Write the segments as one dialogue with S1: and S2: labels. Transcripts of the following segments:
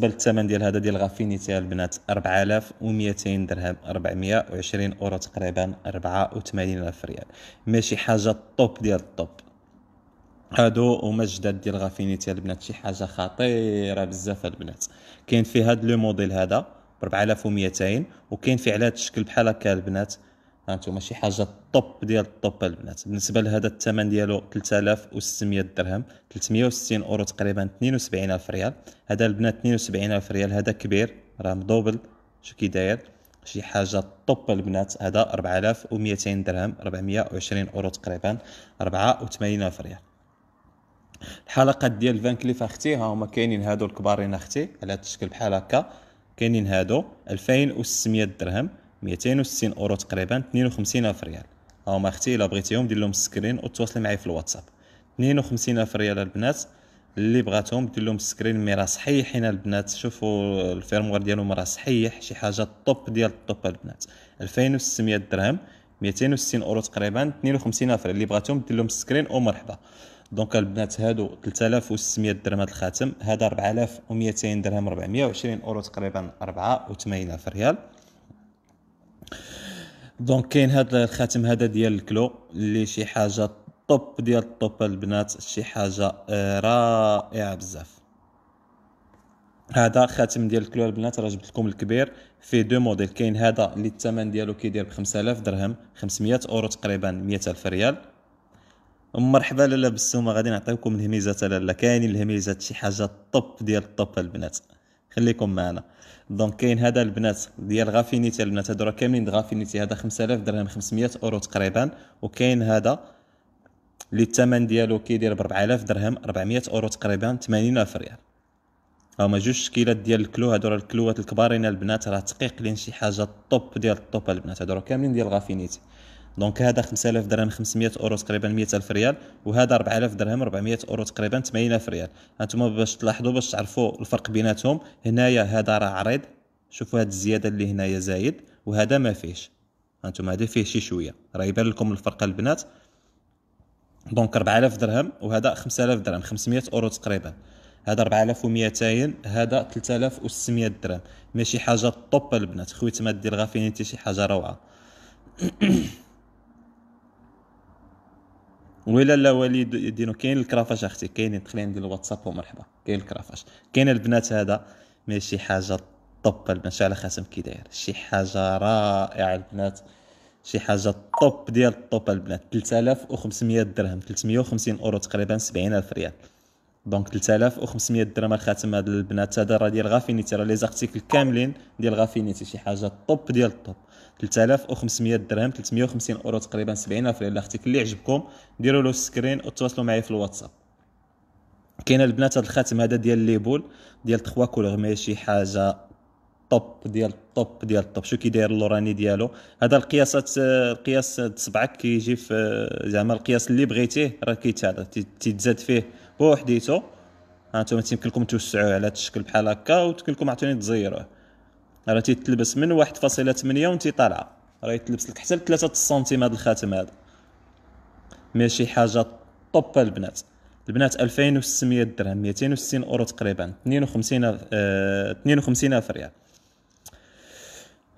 S1: بالنسبه الثمن ديال هذا ديال غافينيتي البنات 4200 درهم 420 اورو تقريبا 84000 ريال ماشي حاجه الطوب ديال الطوب هادو هما الجداد ديال غافينيتي البنات شي حاجه خطيره بزاف البنات كاين في هاد لو موديل هذا ب 4200 وكاين في على هاد الشكل بحال هكا البنات هانتوما ماشي حاجه الطوب ديال الطوب البنات بالنسبه لهذا الثمن ديالو 3600 درهم 360 اورو تقريبا 72000 ريال هذا البنات 72000 ريال هذا كبير راه مدوبل شو كي داير شي حاجه الطوب البنات هذا 4200 درهم 420 اورو تقريبا 84000 ريال الحلقات ديال فان كليف اختي ها هما كاينين هادو الكبارين اختي على هذا الشكل بحال هكا كاينين هادو 2600 درهم 260 اورو تقريبا 52 الف ريال هاهما اختي الا بغيتيهم دير لهم السكرين وتواصلي معايا في الواتساب 52 الف ريال البنات اللي بغاتهم دير لهم السكرين مي راه صحيحين البنات شوفوا الفيرموار ديالهم راه صحيح شي حاجه الطوب ديال الطوب البنات 2600 درهم 260 اورو تقريبا 52 الف ريال اللي بغاتهم دير لهم السكرين ومرحبا دونك البنات هادو 3600 درهم هاد الخاتم هذا 4200 درهم 420 اورو تقريبا 84 الف ريال دونك كاين هذا الخاتم هذا ديال الكلو اللي شي حاجه طوب ديال الطوب البنات شي حاجه آه، رائعه بزاف هذا خاتم ديال الكلو البنات راه جبت لكم الكبير فيه دو موديل كاين هذا اللي الثمن ديالو كيدير ب 5000 درهم 500 اورو تقريبا 100000 ريال مرحبا لالا بالسومه غادي نعطيوكم الهميزات لالا كاينين الهميزات شي حاجه طوب ديال الطوب البنات خليكم معنا دونك كاين هذا البنات ديال غافينيتي البنات هادو راه كاملين غافينيتي هذا 5000 درهم 500 اورو تقريبا وكاين هذا اللي الثمن ديالو كيدير ب 4000 درهم 400 اورو تقريبا 80000 ريال هما جوج شكيلات ديال الكلو هادو راه الكلوات الكبارين البنات راه دقيق لين شي حاجه الطوب ديال الطوب البنات هادو راه كاملين ديال غافينيتي دونك هذا 5000 درهم 500 اورو تقريبا 100000 ريال وهذا 4000 درهم 400 اورو تقريبا 80000 ريال انتم باش تلاحظوا باش تعرفوا الفرق بيناتهم هنايا هذا راه عريض شوفوا هذه الزياده اللي هنايا زايد وهذا ما فيهش انتم هذا فيه شي شويه راه يبان لكم الفرق البنات دونك 4000 درهم وهذا 5000 درهم 500 اورو تقريبا هذا 4200 هذا 3600 درهم ماشي حاجه طوب البنات خويت ما دير غافينيتي شي حاجه روعه ولا لا وليد يدينو كاين الكرافاش اختي كاينين دخلين ندير الواتساب ومرحبا كاين الكرافاش كاين البنات هذا ماشي حاجه طب البنات على خاتم كي داير شي حاجه رائعه البنات شي حاجه طوب ديال الطوب البنات 3500 درهم 350 اورو تقريبا 70000 ريال دونك 3500 درهم الخاتم هاد البنات هذا راه ديال غافينيتي راه لي زارتيكل كاملين ديال غافينيتي شي حاجه طوب ديال الطوب 3500 درهم 350 اورو تقريبا الف ريال الارتيكل اللي عجبكم ديروا له سكرين وتواصلوا معايا في الواتساب كاين البنات هاد الخاتم هذا ديال ليبول ديال 3 كولور مي شي حاجه طوب ديال الطوب ديال الطوب شو كي داير اللوراني ديالو هذا القياسات القياس صبعك كيجي في زعما القياس اللي بغيتيه راه كيتعرض تزاد فيه بوحديتو ها هانتوما تيمكن لكم توسعوه على هذا الشكل بحال هكا وتمكن لكم عطوني تزيروه راه تيتلبس من 1.8 وانت طالعه راه يتلبس لك حتى ل 3 سنتيم هذا الخاتم هذا ماشي حاجه طوب البنات البنات 2600 درهم 260 اورو تقريبا 52 آه 52 ريال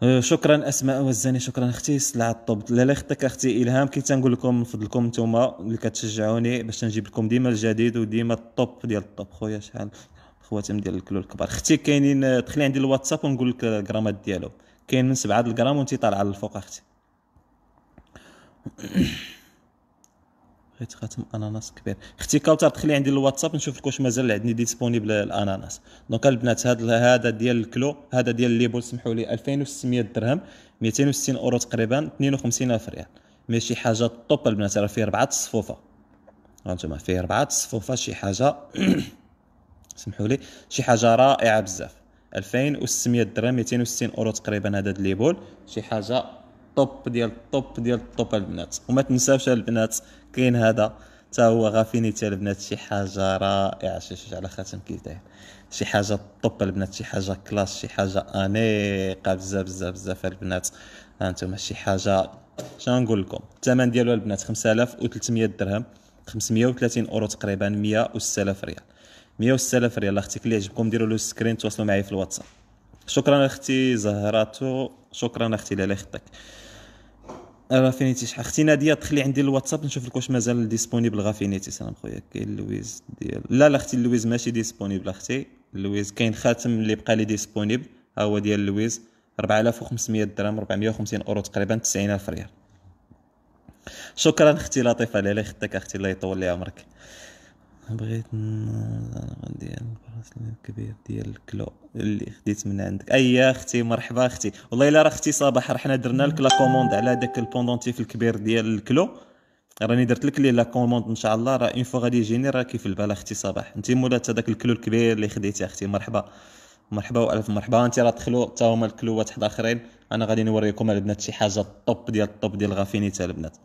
S1: أه، شكرا اسماء وزاني شكرا اختي سلعة الطب لا لا اختك اختي الهام كي تنقول لكم من فضلكم نتوما اللي كتشجعوني باش نجيب لكم ديما الجديد وديما الطوب ديال الطوب خويا شحال خواتم ديال الكلو الكبار اختي كاينين أه، دخلي عندي الواتساب ونقول لك الغرامات ديالو كاين من سبعة الغرام وانت طالعه للفوق اختي بغيت خاتم اناناس كبير اختي كاوثر دخلي عندي الواتساب نشوف لك واش مازال عندي ديسبونيبل الاناناس دونك البنات هذا هذا ديال الكلو هذا ديال الليبول سمحوا لي 2600 درهم 260 اورو تقريبا 52000 ريال ماشي حاجه طوب البنات راه فيه ربعه الصفوفه هانتوما فيه ربعه الصفوفه شي حاجه سمحوا لي شي حاجه رائعه بزاف 2600 درهم 260 اورو تقريبا هذا الليبول شي حاجه الطوب ديال الطوب ديال الطوب البنات وما تنساوش البنات كاين هذا حتى هو غافينيتي البنات شي حاجه رائعه شي شي على خاتم كيف داير شي حاجه طوب البنات شي حاجه كلاس شي حاجه انيقه بزاف بزاف بزاف البنات هانتوما شي حاجه شنو نقول لكم الثمن ديالو البنات 5300 درهم 530 اورو تقريبا 106000 ريال 106000 ريال اختي اللي عجبكم ديروا له سكرين تواصلوا معايا في الواتساب شكرا اختي زهراتو شكرا اختي لالي خطك أه، غافينيتيس اختي ناديه دخلي عندي الواتساب نشوف لك واش مازال ديسبونيبل غافينيتيس انا خويا كاين لويز ديال لا لا اختي لويز ماشي ديسبونيبل اختي لويز كاين خاتم اللي بقى لي ديسبونيبل ها هو ديال لويز 4500 درهم 450 اورو تقريبا 90000 ريال شكرا اختي لطيفه لالي خطك اختي الله يطول لي عمرك بغيت ديال البراس الكبير ديال الكلو اللي خديت من عندك اي اختي مرحبا اختي والله الا راه اختي صباح راه حنا درنا لك لا كوموند على داك البوندونتيف الكبير ديال الكلو راني درت لك ليه لا كوموند ان شاء الله راه اون فوا غادي يجيني راه كيف البال اختي صباح انت مولات هذاك الكلو الكبير اللي خديتي اختي مرحبا مرحبا والف مرحبا انت راه دخلوا حتى هما الكلوات حدا اخرين انا غادي نوريكم البنات شي حاجه الطوب ديال الطوب ديال غافينيتا البنات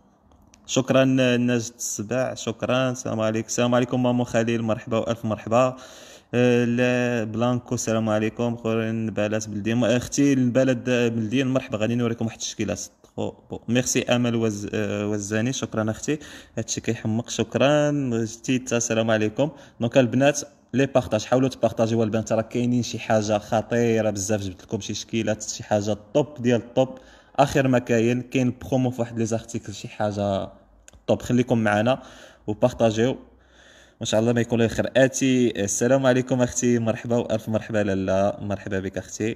S1: شكرا نجد السبع شكرا السلام عليكم السلام عليكم مامو خليل مرحبا والف مرحبا آه، بلانكو السلام عليكم خويا بلاد بلدين اختي البلد بلدين مرحبا غادي نوريكم واحد التشكيله بو ميرسي امل وز... آه، وزاني شكرا اختي هادشي كيحمق شكرا تيتا السلام عليكم دونك البنات لي بارطاج حاولوا تبارطاجيو البنات راه كاينين شي حاجه خطيره بزاف جبت لكم شي شكيلات شي حاجه الطوب ديال الطوب اخر ما كاين كاين برومو في واحد لي زارتيكل شي حاجه طوب خليكم معنا وبارطاجيو ان شاء الله ما يكون الخير اتي السلام عليكم اختي مرحبا والف مرحبا لالا مرحبا بك اختي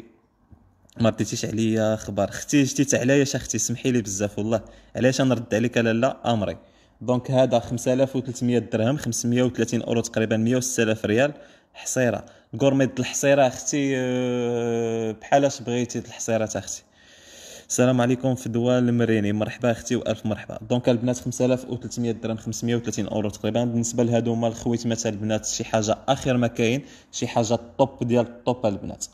S1: ما بديتيش عليا اخبار اختي جيتي يا اختي سمحي لي بزاف والله علاش نرد عليك لالا امري دونك هذا 5300 درهم 530 اورو تقريبا 106000 ريال حصيره كورميت الحصيره اختي آه، بحالاش بغيتي الحصيره اختي السلام عليكم في دوال المريني مرحبا اختي والف مرحبا دونك البنات 5300 درهم 530 اورو تقريبا بالنسبه لهادو هما الخويت مثلا البنات شي حاجه اخر ما كاين شي حاجه الطوب ديال الطوب البنات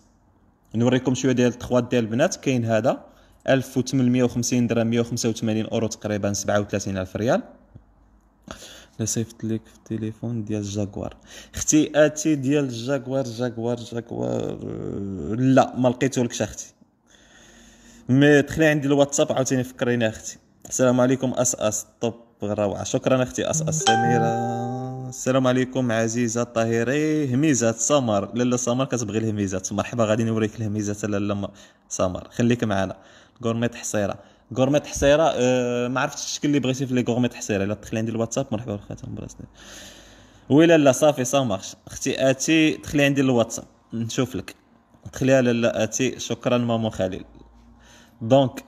S1: نوريكم شويه ديال التخوات ديال البنات كاين هذا 1850 درهم 185 اورو تقريبا 37000 الف ريال لا صيفط لك في التليفون ديال الجاكوار اختي اتي ديال الجاكوار جاكوار جاكوار لا ما لقيتو لكش اختي مي دخلي عندي الواتساب عاوتاني فكريني اختي السلام عليكم اس اس طب روعه شكرا اختي اس اس سميره السلام عليكم عزيزه الطاهري هميزات سمر لالا سمر كتبغي الهميزات مرحبا غادي نوريك الهميزات لالا سمر خليك معنا غورميت حصيره غورميت حصيره أه ما عرفتش الشكل اللي بغيتي في لي غورميت حصيره الا دخلي عندي الواتساب مرحبا بالخاتم براسني وي لالا صافي سامارش اختي اتي دخلي عندي الواتساب نشوف لك دخليها لالا اتي شكرا مامو خليل دونك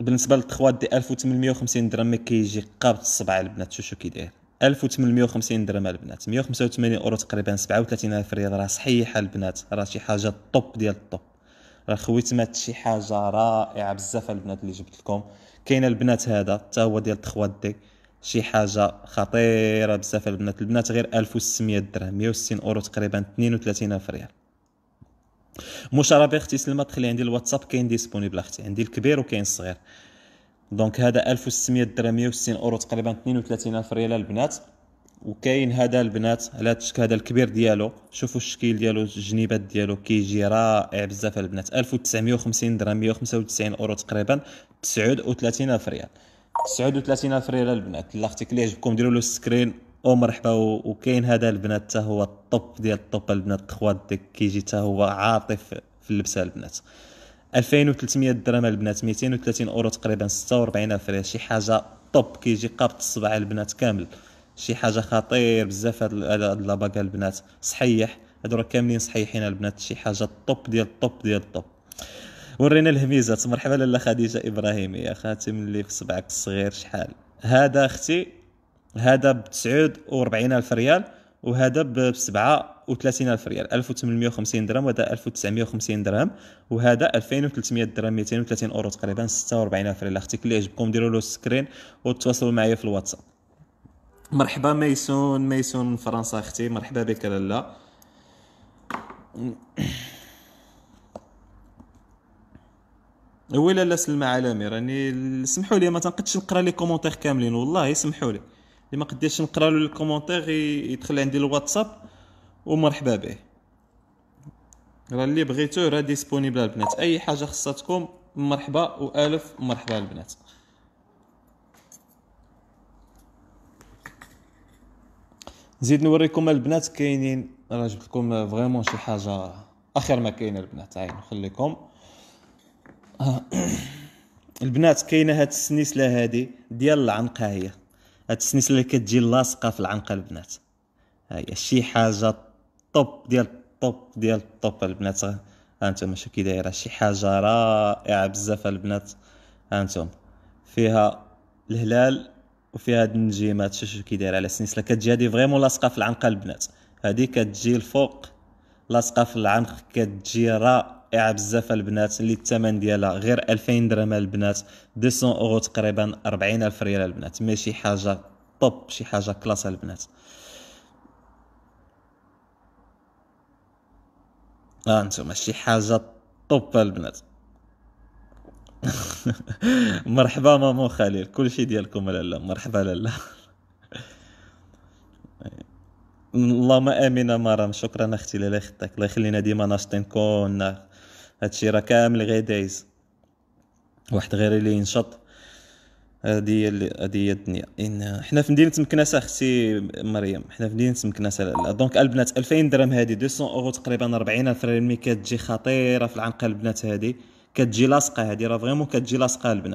S1: بالنسبه ل 3 دي 1850 درهم ما كيجي قابض الصبعه البنات شوف شو كي داير 1850 درهم البنات 185 اورو تقريبا 37 الف ريال راه صحيحه البنات راه شي حاجه الطوب ديال الطوب راه خويت مات شي حاجه رائعه بزاف البنات اللي جبت لكم كاين البنات هذا حتى هو ديال 3 دي شي حاجه خطيره بزاف البنات البنات غير 1600 درهم 160 اورو تقريبا 32 الف ريال مشاربي اختي سلمى دخلي عندي الواتساب كاين ديسبونيبل اختي عندي الكبير وكاين الصغير دونك هذا 1600 درهم 160 اورو تقريبا 32000 ريال البنات وكاين هذا البنات على تشك هذا الكبير ديالو شوفوا الشكل ديالو الجنيبات ديالو كيجي رائع بزاف البنات 1950 درهم 195 اورو تقريبا 39000 ريال 39000 ريال البنات الا اختي كلي عجبكم ديروا له سكرين او مرحبا وكاين هذا البنات حتى هو الطب ديال الطب البنات خوات ديك كيجي حتى هو عاطف في اللبسه البنات 2300 درهم البنات 230 اورو تقريبا 46 ريال شي حاجه طب كيجي قابط الصبع البنات كامل شي حاجه خطير بزاف هاد لاباكا البنات صحيح هادو راه كاملين صحيحين البنات شي حاجه الطب ديال الطب ديال الطب ورينا الهميزات مرحبا لاله خديجه ابراهيمي يا خاتم اللي في صبعك الصغير شحال هذا اختي هذا ب 49 الف ريال وهذا ب 37 الف ريال 1850 درهم وهذا 1950 درهم وهذا 2300 درهم 230 اورو تقريبا 46 الف ريال اختي اللي عجبكم ديروا له سكرين وتواصلوا معايا في الواتساب مرحبا ميسون ميسون فرنسا اختي مرحبا بك لالا ويلا لا سلمى عالمي راني سمحوا لي ما تنقدش نقرا لي كومونتير كاملين والله سمحوا لي اللي ما قديش نقرا له الكومونتير يدخل عندي الواتساب ومرحبا به راه اللي بغيتو راه ديسبونيبل البنات اي حاجه خصاتكم مرحبا والف مرحبا البنات نزيد نوريكم البنات كاينين راه جبت لكم فريمون شي حاجه اخر ما كاين البنات عاين نخليكم البنات كاينه هاد السنيسله هادي ديال العنقايه هاد السنسله اللي كتجي لاصقه في العنق البنات هي شي حاجه طوب ديال الطوب ديال الطوب البنات هانتوما شو كي دايره شي حاجه رائعه بزاف البنات هانتوما فيها الهلال وفيها هاد النجيمات شو كي دايره على السنسله كتجي هادي فريمون لاصقه في العنق البنات هادي كتجي الفوق لاصقه في العنق كتجي رائعه رائعه بزاف البنات اللي الثمن ديالها غير 2000 درهم البنات 200 اورو تقريبا 40000 ريال البنات ماشي حاجه طوب شي حاجه كلاس البنات ها آه، نتوما شي حاجه طوب البنات مرحبا مامو خليل كلشي ديالكم لالا مرحبا لالا اللهم امين مرام شكرا اختي لاله خداك الله يخلينا ديما ناشطين كنا هادشي راه كامل غير دايز واحد غير اللي ينشط هادي هي هادي هي الدنيا ان حنا في مدينه مكناسه اختي مريم حنا في مدينه مكناسه دونك البنات 2000 درهم هادي 200 اورو تقريبا 40 الف ريال مي كتجي خطيره في العنقه البنات هادي كتجي لاصقه هادي راه فريمون كتجي لاصقه البنات